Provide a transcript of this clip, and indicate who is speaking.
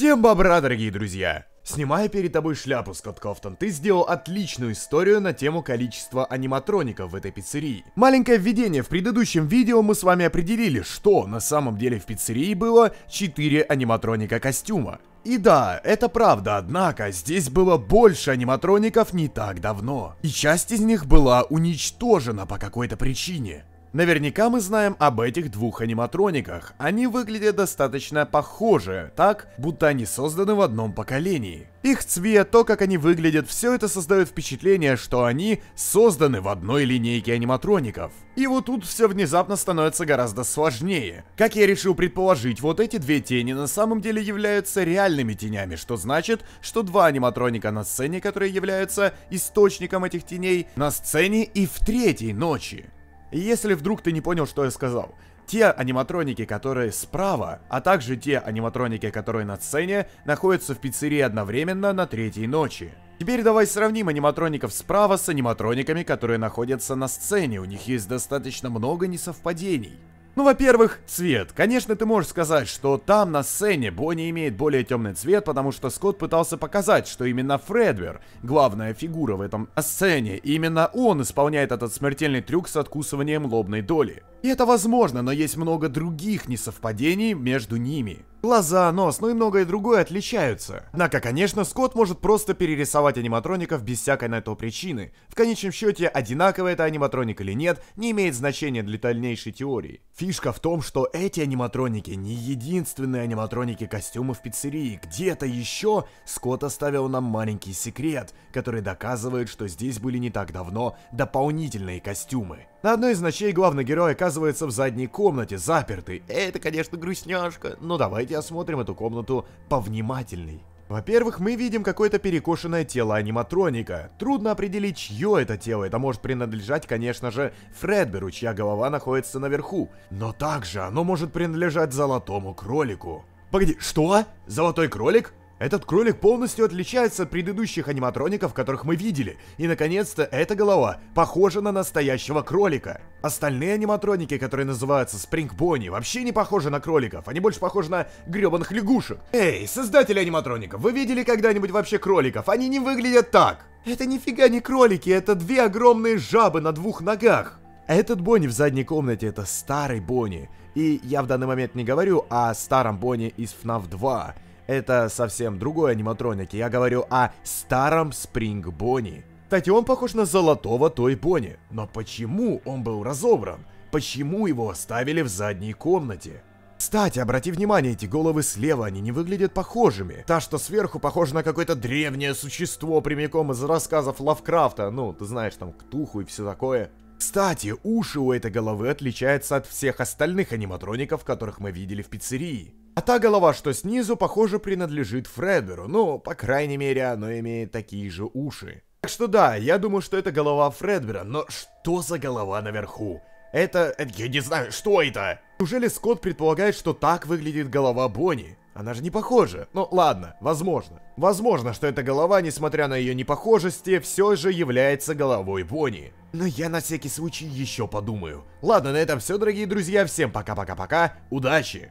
Speaker 1: Всем бобра, дорогие друзья! Снимая перед тобой шляпу, Скотт Кофтон, ты сделал отличную историю на тему количества аниматроников в этой пиццерии. Маленькое введение. В предыдущем видео мы с вами определили, что на самом деле в пиццерии было 4 аниматроника костюма. И да, это правда, однако здесь было больше аниматроников не так давно. И часть из них была уничтожена по какой-то причине. Наверняка мы знаем об этих двух аниматрониках. Они выглядят достаточно похожи, так, будто они созданы в одном поколении. Их цвет, то, как они выглядят, все это создает впечатление, что они созданы в одной линейке аниматроников. И вот тут все внезапно становится гораздо сложнее. Как я решил предположить, вот эти две тени на самом деле являются реальными тенями, что значит, что два аниматроника на сцене, которые являются источником этих теней, на сцене и в третьей ночи. Если вдруг ты не понял, что я сказал, те аниматроники, которые справа, а также те аниматроники, которые на сцене, находятся в пиццерии одновременно на третьей ночи. Теперь давай сравним аниматроников справа с аниматрониками, которые находятся на сцене. У них есть достаточно много несовпадений. Ну, во-первых, цвет. Конечно, ты можешь сказать, что там на сцене Бонни имеет более темный цвет, потому что Скотт пытался показать, что именно Фредвер, главная фигура в этом сцене, именно он исполняет этот смертельный трюк с откусыванием лобной доли. И это возможно, но есть много других несовпадений между ними. Глаза, нос, ну и многое другое отличаются. Однако, конечно, Скотт может просто перерисовать аниматроников без всякой на то причины. В конечном счете, одинаковый это аниматроник или нет, не имеет значения для дальнейшей теории. Фишка в том, что эти аниматроники не единственные аниматроники костюмов в пиццерии. Где-то еще Скотт оставил нам маленький секрет, который доказывает, что здесь были не так давно дополнительные костюмы. На одной из ночей главный герой оказывается в задней комнате, запертый. Это, конечно, грустняшка, но ну, давайте осмотрим эту комнату повнимательней. Во-первых, мы видим какое-то перекошенное тело аниматроника. Трудно определить, чье это тело. Это может принадлежать, конечно же, Фредберу, чья голова находится наверху. Но также оно может принадлежать золотому кролику. Погоди, что? Золотой кролик? Этот кролик полностью отличается от предыдущих аниматроников, которых мы видели, и наконец-то эта голова похожа на настоящего кролика. Остальные аниматроники, которые называются Спринг Бонни, вообще не похожи на кроликов, они больше похожи на гребаных лягушек. Эй, создатели аниматроников, вы видели когда-нибудь вообще кроликов? Они не выглядят так. Это нифига не кролики, это две огромные жабы на двух ногах. Этот Бонни в задней комнате это старый Бонни. И я в данный момент не говорю о старом Бонни из FNAF 2 это совсем другой аниматроник. Я говорю о старом Спринг Бонни. Кстати, он похож на золотого той Бонни. Но почему он был разобран? Почему его оставили в задней комнате? Кстати, обрати внимание, эти головы слева, они не выглядят похожими. Та, что сверху, похожа на какое-то древнее существо прямиком из рассказов Лавкрафта. Ну, ты знаешь, там, Ктуху и все такое. Кстати, уши у этой головы отличаются от всех остальных аниматроников, которых мы видели в пиццерии. А та голова, что снизу, похоже, принадлежит Фредеру, ну, по крайней мере, оно имеет такие же уши. Так что да, я думаю, что это голова Фредбера, но что за голова наверху? Это... Э, я не знаю, что это? Неужели Скотт предполагает, что так выглядит голова Бонни? Она же не похожа. Ну ладно, возможно. Возможно, что эта голова, несмотря на ее непохожести, все же является головой Бонни. Но я на всякий случай еще подумаю. Ладно, на этом все, дорогие друзья. Всем пока-пока-пока. Удачи!